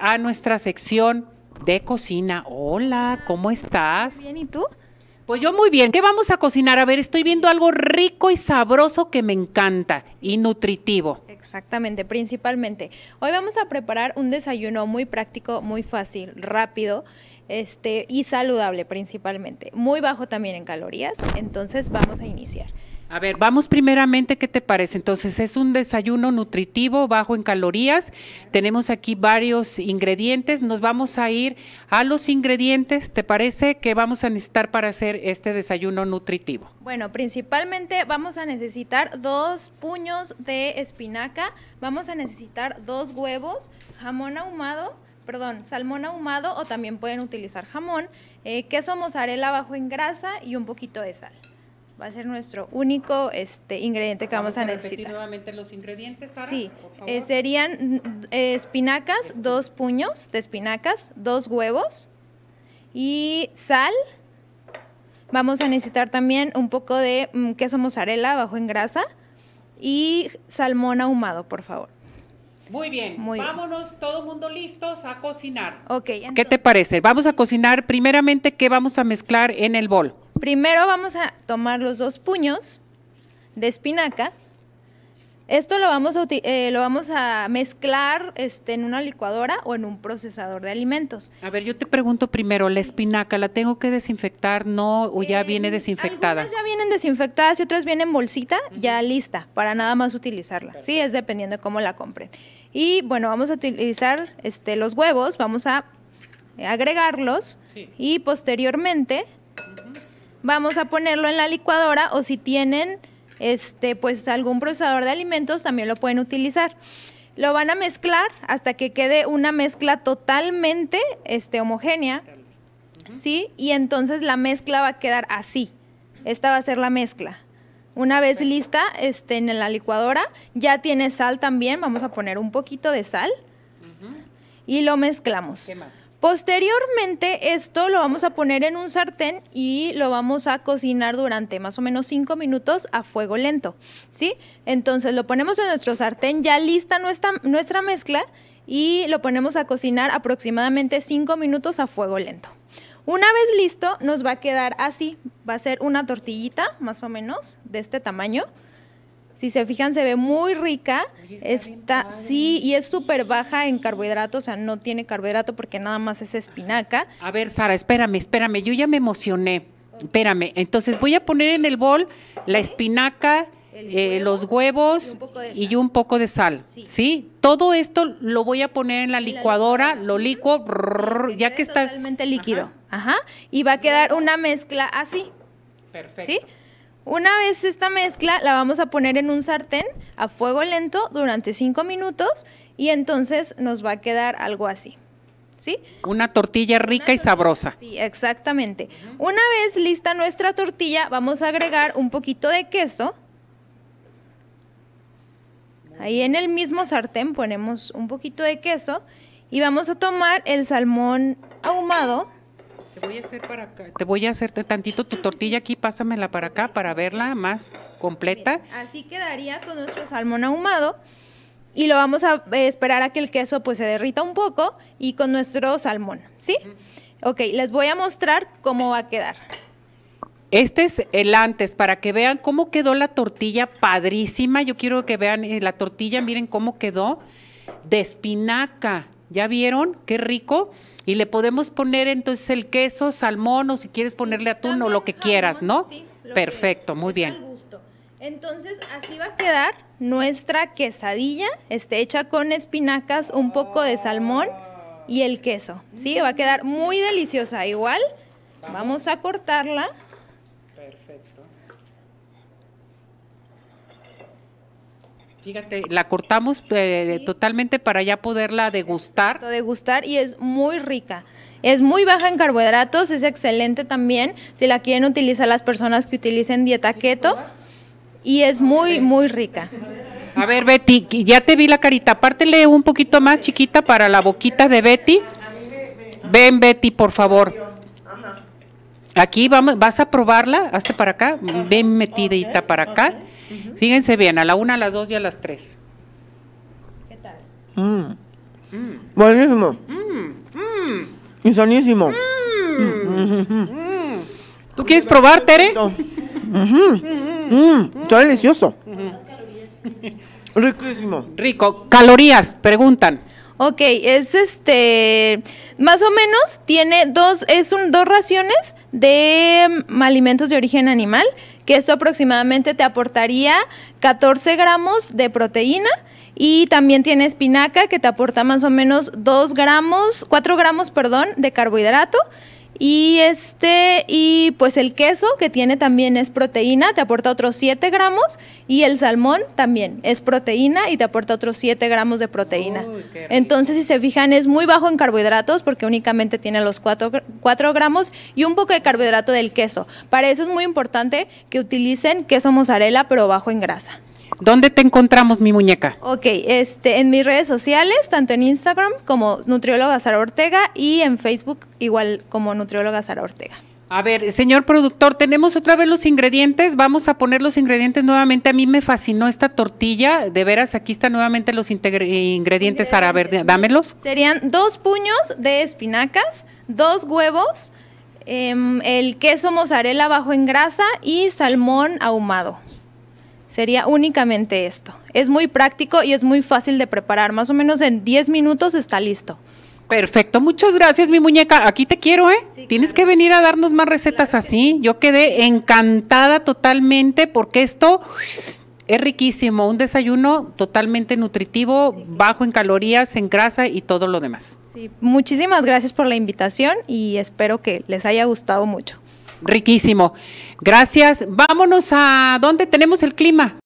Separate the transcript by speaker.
Speaker 1: a nuestra sección de cocina. Hola, ¿cómo estás? Bien, ¿y tú? Pues yo muy bien. ¿Qué vamos a cocinar? A ver, estoy viendo algo rico y sabroso que me encanta y nutritivo.
Speaker 2: Exactamente, principalmente. Hoy vamos a preparar un desayuno muy práctico, muy fácil, rápido este, y saludable principalmente. Muy bajo también en calorías. Entonces vamos a iniciar.
Speaker 1: A ver, vamos primeramente, ¿qué te parece? Entonces, es un desayuno nutritivo, bajo en calorías. Tenemos aquí varios ingredientes. Nos vamos a ir a los ingredientes, ¿te parece? que vamos a necesitar para hacer este desayuno nutritivo?
Speaker 2: Bueno, principalmente vamos a necesitar dos puños de espinaca, vamos a necesitar dos huevos, jamón ahumado, perdón, salmón ahumado o también pueden utilizar jamón, eh, queso mozzarella bajo en grasa y un poquito de sal va a ser nuestro único este, ingrediente que vamos, a, necesitar. nuevamente los ingredientes, Sara, Sí, eh, serían mm, eh, espinacas, dos puños de espinacas, dos huevos y sal. Vamos a necesitar también un poco de mm, queso mozzarella bajo en grasa y salmón ahumado, por favor.
Speaker 1: Muy bien, vámonos todo mundo
Speaker 2: listos a cocinar. ¿Qué te
Speaker 1: parece? Vamos a cocinar primeramente qué vamos a mezclar en el bol.
Speaker 2: Primero vamos a tomar los dos puños de espinaca. Esto lo vamos a, eh, lo vamos a mezclar este, en una licuadora o en un procesador de alimentos.
Speaker 1: A ver, yo te pregunto primero, ¿la espinaca la tengo que desinfectar,
Speaker 2: no, o ya eh, viene desinfectada? Algunas ya vienen desinfectadas y otras vienen bolsita, ya lista, para nada más utilizarla. Sí, es dependiendo de cómo la compren. Y bueno, vamos a utilizar este, los huevos, vamos a agregarlos y posteriormente vamos a ponerlo en la licuadora o si tienen este, pues algún procesador de alimentos también lo pueden utilizar. Lo van a mezclar hasta que quede una mezcla totalmente este, homogénea. ¿Sí? Y entonces la mezcla va a quedar así. Esta va a ser la mezcla. Una vez lista este, en la licuadora, ya tiene sal también. Vamos a poner un poquito de sal. Y lo mezclamos. ¿Qué más? Posteriormente esto lo vamos a poner en un sartén y lo vamos a cocinar durante más o menos 5 minutos a fuego lento, ¿sí? Entonces lo ponemos en nuestro sartén ya lista nuestra, nuestra mezcla y lo ponemos a cocinar aproximadamente 5 minutos a fuego lento. Una vez listo nos va a quedar así, va a ser una tortillita más o menos de este tamaño, si se fijan, se ve muy rica. está, sí, y es súper baja en carbohidratos, o sea, no tiene carbohidrato porque nada más es espinaca.
Speaker 1: A ver, Sara, espérame, espérame, yo ya me emocioné. Espérame, entonces voy a poner en el bol la espinaca, eh, los huevos y un poco de sal. Sí. Todo esto lo voy a poner en la licuadora,
Speaker 2: lo licuo, ya que está... Totalmente líquido, ajá. Y va a quedar una mezcla así. Perfecto. ¿Sí? Una vez esta mezcla la vamos a poner en un sartén a fuego lento durante 5 minutos y entonces nos va a quedar algo así. ¿Sí?
Speaker 1: Una tortilla rica y sabrosa.
Speaker 2: Sí, exactamente. Una vez lista nuestra tortilla, vamos a agregar un poquito de queso. Ahí en el mismo sartén ponemos un poquito de queso y vamos a tomar el salmón ahumado voy a hacer para acá, te voy a hacerte
Speaker 1: tantito tu tortilla aquí, pásamela para acá para verla más completa.
Speaker 2: así quedaría con nuestro salmón ahumado y lo vamos a eh, esperar a que el queso pues se derrita un poco y con nuestro salmón, ¿sí? Ok, les voy a mostrar cómo va a quedar.
Speaker 1: Este es el antes, para que vean cómo quedó la tortilla padrísima. Yo quiero que vean eh, la tortilla, miren cómo quedó de espinaca, ¿Ya vieron? Qué rico. Y le podemos poner entonces el queso, salmón o si quieres ponerle atún o lo que quieras, ¿no? Sí, Perfecto, muy bien.
Speaker 2: Entonces, así va a quedar nuestra quesadilla, esté hecha con espinacas, un poco de salmón y el queso, ¿sí? Va a quedar muy deliciosa. Igual, vamos a cortarla.
Speaker 1: Perfecto. Fíjate, la cortamos eh, totalmente para ya poderla degustar.
Speaker 2: degustar y es muy rica. Es muy baja en carbohidratos, es excelente también si la quieren utilizar las personas que utilicen dieta keto y es muy, muy rica.
Speaker 1: A ver, Betty, ya te vi la carita. Pártele un poquito más chiquita para la boquita de Betty. Ven, Betty, por favor. Aquí vamos, vas a probarla. Hasta para acá. Ven metidita para acá. Fíjense bien, a la una, a las dos y a las tres. ¿Qué tal? Mm. Mm. Buenísimo. Mm, mm.
Speaker 2: ¿Tú quieres probar,
Speaker 1: Tere? Está delicioso. Riquísimo. Rico. Calorías, preguntan.
Speaker 2: Ok, es este, más o menos tiene dos, es un, dos raciones de alimentos de origen animal y esto aproximadamente te aportaría 14 gramos de proteína. Y también tiene espinaca que te aporta más o menos 2 gramos, 4 gramos, perdón, de carbohidrato y este, y pues el queso que tiene también es proteína, te aporta otros 7 gramos. Y el salmón también es proteína y te aporta otros 7 gramos de proteína. Entonces, si se fijan, es muy bajo en carbohidratos porque únicamente tiene los 4, 4 gramos y un poco de carbohidrato del queso. Para eso es muy importante que utilicen queso mozzarella, pero bajo en grasa. ¿Dónde
Speaker 1: te encontramos mi muñeca?
Speaker 2: Ok, este, en mis redes sociales, tanto en Instagram como nutrióloga Sara Ortega y en Facebook igual como nutrióloga Sara Ortega. A ver, señor
Speaker 1: productor, tenemos otra vez los ingredientes. Vamos a poner los ingredientes nuevamente. A mí me fascinó esta tortilla. De veras, aquí están nuevamente los ingredientes, Sara. A ver, dámelos.
Speaker 2: Serían dos puños de espinacas, dos huevos, em, el queso mozzarella bajo en grasa y salmón ahumado sería únicamente esto. Es muy práctico y es muy fácil de preparar, más o menos en 10 minutos está listo.
Speaker 1: Perfecto, muchas gracias mi muñeca, aquí te quiero, ¿eh? Tienes que venir a darnos más recetas así. Yo quedé encantada totalmente porque esto es riquísimo, un desayuno totalmente nutritivo, bajo en calorías, en grasa y todo lo demás.
Speaker 2: Sí, muchísimas gracias por la invitación y espero que les haya gustado mucho
Speaker 1: riquísimo. Gracias. Vámonos
Speaker 2: a dónde tenemos el clima.